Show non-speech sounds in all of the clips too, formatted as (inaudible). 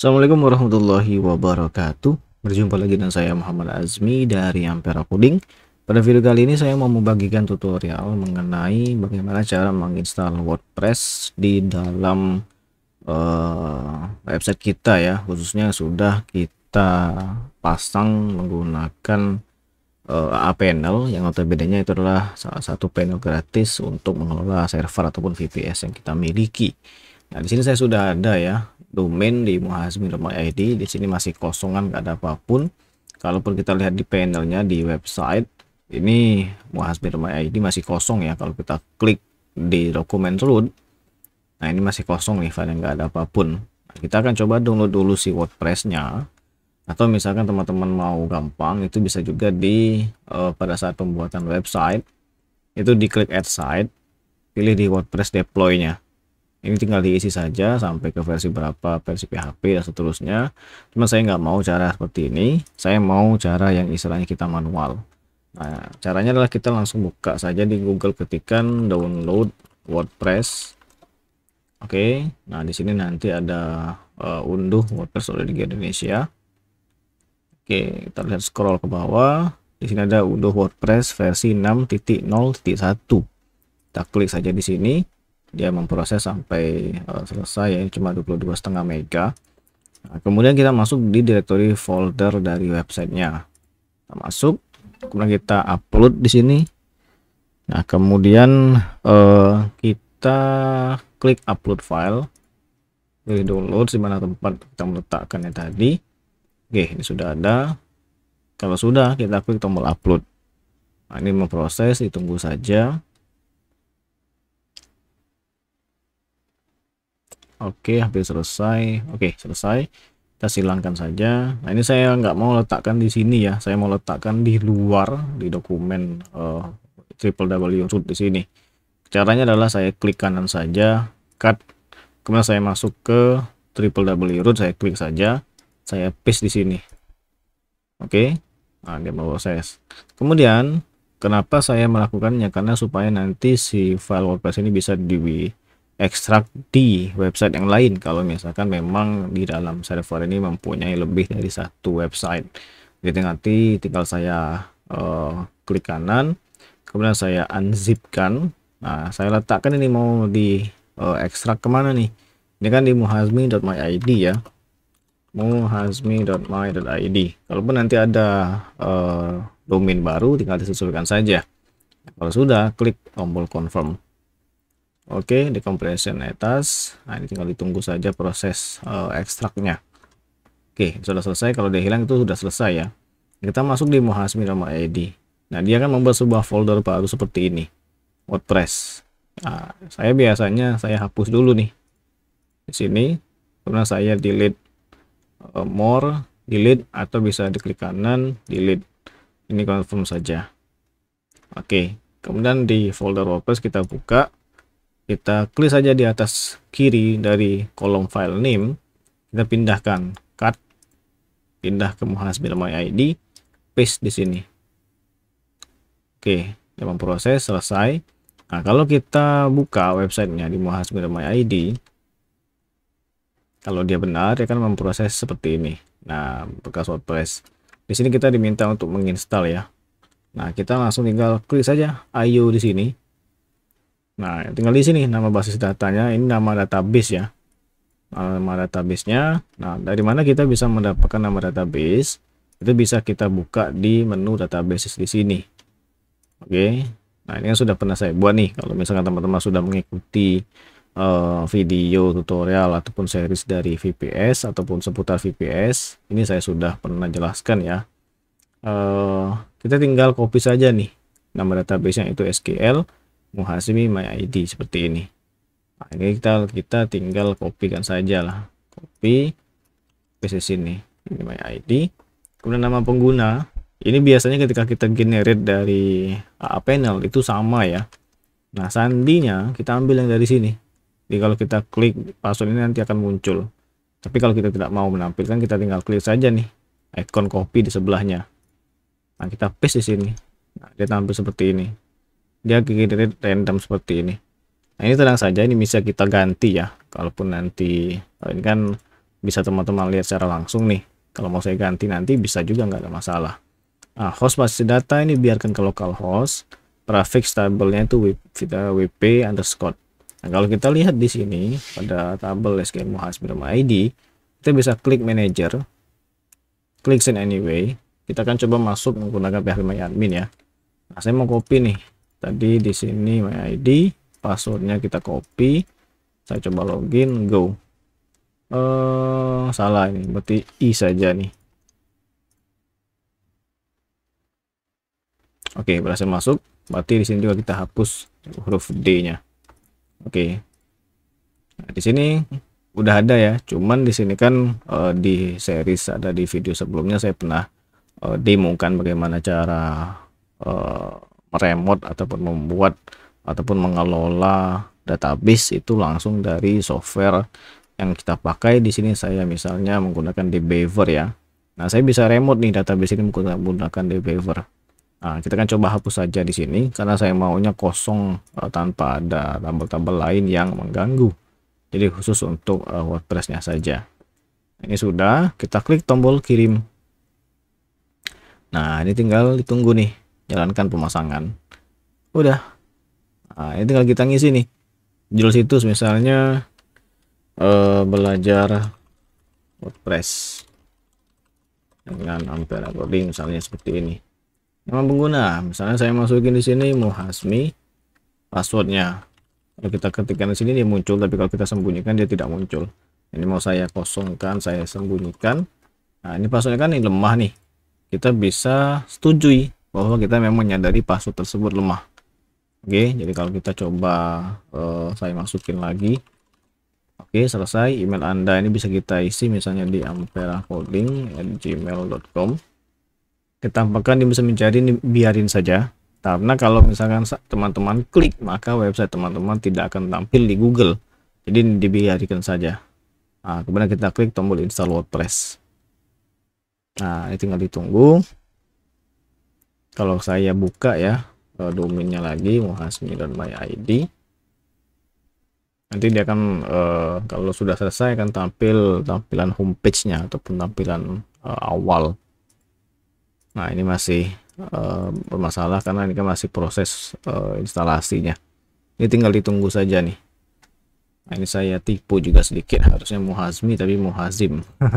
Assalamualaikum warahmatullahi wabarakatuh Berjumpa lagi dengan saya Muhammad Azmi dari Ampera Coding Pada video kali ini saya mau membagikan tutorial mengenai bagaimana cara menginstal WordPress di dalam uh, website kita ya Khususnya sudah kita pasang menggunakan uh, A panel yang notabene itu adalah salah satu panel gratis untuk mengelola server ataupun VPS yang kita miliki Nah, di sini saya sudah ada ya domain di muhasmi.id. Di sini masih kosongan nggak ada apapun. Kalaupun kita lihat di panelnya di website ini muhasmi.id masih kosong ya kalau kita klik di dokumen root. Nah, ini masih kosong nih file nggak ada apapun. Nah, kita akan coba download dulu si WordPress-nya atau misalkan teman-teman mau gampang itu bisa juga di uh, pada saat pembuatan website itu diklik add site pilih di WordPress deploy-nya ini tinggal diisi saja sampai ke versi berapa versi PHP dan seterusnya Cuma saya nggak mau cara seperti ini saya mau cara yang istilahnya kita manual nah caranya adalah kita langsung buka saja di Google ketikan download WordPress oke okay. nah di sini nanti ada uh, unduh WordPress oleh di Indonesia oke okay, kita lihat scroll ke bawah di sini ada unduh WordPress versi 6.0.1 kita klik saja di sini dia memproses sampai uh, selesai ya cuma 22 setengah mega nah, kemudian kita masuk di direktori folder dari websitenya kita masuk kemudian kita upload di sini nah kemudian uh, kita klik upload file pilih download di mana tempat kita meletakkannya tadi oke ini sudah ada kalau sudah kita klik tombol upload nah, ini memproses ditunggu saja Oke, hampir selesai. Oke, selesai. Kita silangkan saja. Nah, ini saya nggak mau letakkan di sini ya. Saya mau letakkan di luar di dokumen uh, W root di sini. Caranya adalah saya klik kanan saja, cut. Kemudian saya masuk ke triple W root, saya klik saja. Saya paste di sini. Oke. Nah, dia mau proses. Kemudian, kenapa saya melakukannya? Karena supaya nanti si file WordPress ini bisa di ekstrak di website yang lain kalau misalkan memang di dalam server ini mempunyai lebih dari satu website jadi nanti tinggal saya uh, klik kanan kemudian saya unzipkan nah saya letakkan ini mau di uh, ekstrak kemana nih ini kan di muhazmi.myid ya muhazmi.my.id kalaupun nanti ada uh, domain baru tinggal disesuaikan saja kalau sudah klik tombol confirm Oke, decompression atas. Nah, ini tinggal ditunggu saja proses uh, ekstraknya. Oke, sudah selesai. Kalau dia hilang itu sudah selesai ya. Kita masuk di ID. Nah, dia akan membuat sebuah folder baru seperti ini. WordPress. Nah, saya biasanya saya hapus dulu nih. Di sini. Karena saya delete uh, more, delete atau bisa diklik kanan, delete. Ini confirm saja. Oke, kemudian di folder WordPress kita buka kita klik saja di atas kiri dari kolom file name kita pindahkan cut pindah ke muhasbir my id paste di sini oke dalam memproses selesai nah kalau kita buka websitenya di muhasbir my id kalau dia benar dia akan memproses seperti ini nah bekas wordpress di sini kita diminta untuk menginstal ya nah kita langsung tinggal klik saja ayo di sini Nah, tinggal di sini nama basis datanya, ini nama database ya. Nah, nama databasenya. Nah, dari mana kita bisa mendapatkan nama database? Itu bisa kita buka di menu database di sini. Oke. Okay. Nah, ini yang sudah pernah saya buat nih. Kalau misalkan teman-teman sudah mengikuti uh, video tutorial ataupun series dari VPS ataupun seputar VPS, ini saya sudah pernah jelaskan ya. Uh, kita tinggal copy saja nih nama database-nya itu SQL muhasibi my ID seperti ini nah, ini kita kita tinggal kopikan saja lah copy ke sini ini my ID kemudian nama pengguna ini biasanya ketika kita generate dari AA ah, panel itu sama ya nah sandinya kita ambil yang dari sini jadi kalau kita klik password ini nanti akan muncul tapi kalau kita tidak mau menampilkan kita tinggal klik saja nih icon copy di sebelahnya nah kita paste di sini nah, dia tampil seperti ini dia generate random seperti ini nah ini tenang saja ini bisa kita ganti ya kalaupun nanti oh ini kan bisa teman-teman lihat secara langsung nih kalau mau saya ganti nanti bisa juga nggak ada masalah nah, host basis data ini biarkan ke local host traffic tabelnya itu kita WP underscore Nah, kalau kita lihat di sini pada tabel SQL Muhasbir ID, kita bisa klik manager, klik send anyway. Kita akan coba masuk menggunakan phpmyadmin Admin ya. Nah, saya mau copy nih tadi di sini my ID passwordnya kita copy saya coba login go eh uh, salah ini berarti i saja nih oke berhasil masuk berarti di sini juga kita hapus huruf d nya oke nah, di sini udah ada ya cuman di sini kan uh, di series ada di video sebelumnya saya pernah uh, kan bagaimana cara uh, meremot ataupun membuat ataupun mengelola database itu langsung dari software yang kita pakai di sini saya misalnya menggunakan Beaver ya nah saya bisa remote nih database ini menggunakan dbeaver nah kita akan coba hapus saja di sini karena saya maunya kosong eh, tanpa ada tabel-tabel lain yang mengganggu jadi khusus untuk uh, wordpressnya saja ini sudah kita klik tombol kirim nah ini tinggal ditunggu nih jalankan pemasangan udah nah, ini tinggal kita ngisi nih judul situs misalnya uh, belajar WordPress dengan ampere coding misalnya seperti ini nama pengguna misalnya saya masukin di sini muhasmi passwordnya kalau kita ketikkan di sini dia muncul tapi kalau kita sembunyikan dia tidak muncul ini mau saya kosongkan saya sembunyikan nah ini passwordnya kan ini lemah nih kita bisa setujui bahwa kita memang menyadari password tersebut lemah oke okay, jadi kalau kita coba uh, saya masukin lagi oke okay, selesai email anda ini bisa kita isi misalnya di gmail.com kita tambahkan dia bisa mencari ini biarin saja karena kalau misalkan teman-teman klik maka website teman-teman tidak akan tampil di Google jadi dibiarkan saja nah, kemudian kita klik tombol install WordPress nah ini tinggal ditunggu kalau saya buka ya eh, domainnya lagi dan ID. nanti dia akan uh, kalau sudah selesai akan tampil tampilan homepage nya ataupun tampilan uh, awal nah ini masih uh, bermasalah karena ini kan masih proses uh, instalasinya ini tinggal ditunggu saja nih nah, ini saya tipu juga sedikit harusnya muhasmi tapi muhazim (laughs) oke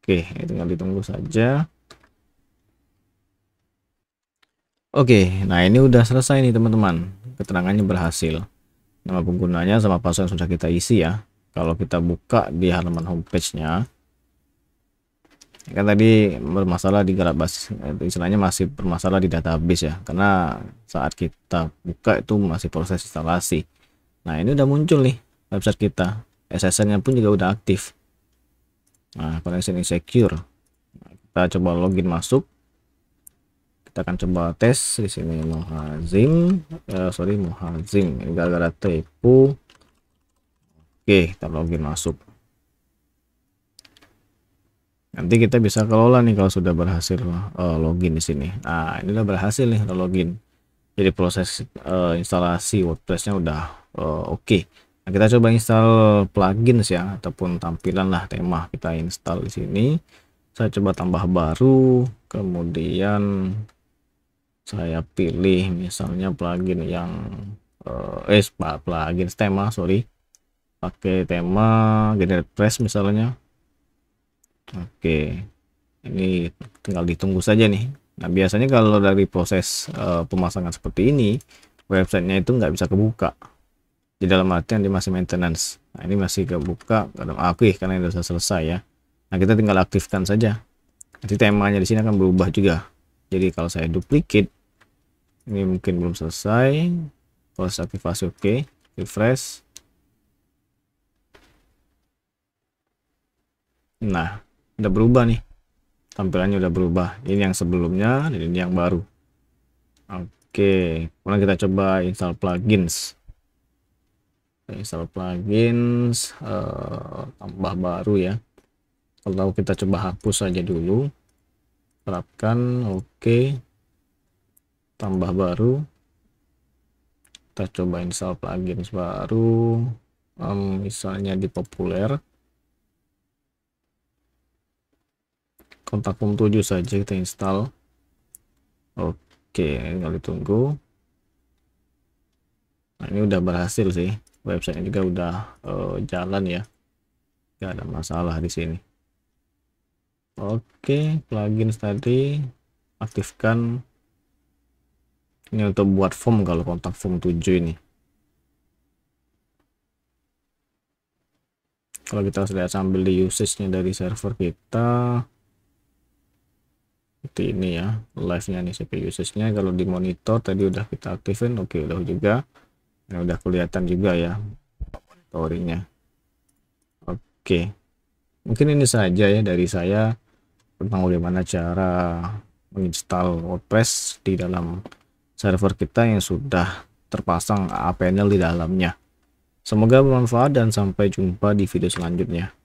okay, tinggal ditunggu saja Oke, nah ini udah selesai nih teman-teman. Keterangannya berhasil. Nama penggunanya sama password sudah kita isi ya. Kalau kita buka di halaman homepage-nya, kan tadi bermasalah di garabas. istilahnya masih bermasalah di database ya, karena saat kita buka itu masih proses instalasi. Nah ini udah muncul nih website kita, SSN-nya pun juga udah aktif. Nah, connection insecure. secure. kita coba login masuk kita akan coba tes di sini muhazim eh, sorry muhazim gara-gara tipu oke kita login masuk nanti kita bisa kelola nih kalau sudah berhasil uh, login di sini nah ini udah berhasil nih login jadi proses uh, instalasi WordPressnya udah uh, oke okay. nah, kita coba install plugins ya ataupun tampilan lah tema kita install di sini saya coba tambah baru kemudian saya pilih misalnya plugin yang eh, eh plugin tema sorry pakai tema generate press misalnya oke ini tinggal ditunggu saja nih nah biasanya kalau dari proses uh, pemasangan seperti ini websitenya itu nggak bisa kebuka di dalam artian dia masih maintenance nah ini masih kebuka dalam aktif karena ini sudah selesai ya nah kita tinggal aktifkan saja nanti temanya di sini akan berubah juga jadi kalau saya duplicate ini mungkin belum selesai proses aktivasi oke okay. refresh nah udah berubah nih tampilannya udah berubah ini yang sebelumnya dan ini yang baru oke okay. kemudian kita coba install plugins install plugins uh, tambah baru ya kalau kita coba hapus aja dulu terapkan oke tambah baru kita coba install plugin baru um, misalnya di populer kontak form 7 saja kita install oke okay, tunggu. ditunggu nah ini udah berhasil sih websitenya juga udah uh, jalan ya nggak ada masalah di sini Oke, plugin tadi aktifkan ini untuk buat form kalau kontak form 7 ini. Kalau kita sudah sambil di usage-nya dari server kita seperti ini ya, live-nya nih CPU usage-nya kalau di monitor tadi udah kita aktifin, oke udah juga. Ini nah, udah kelihatan juga ya monitoringnya. Oke. Mungkin ini saja ya dari saya tentang bagaimana cara menginstal WordPress di dalam server kita yang sudah terpasang APNL di dalamnya. Semoga bermanfaat dan sampai jumpa di video selanjutnya.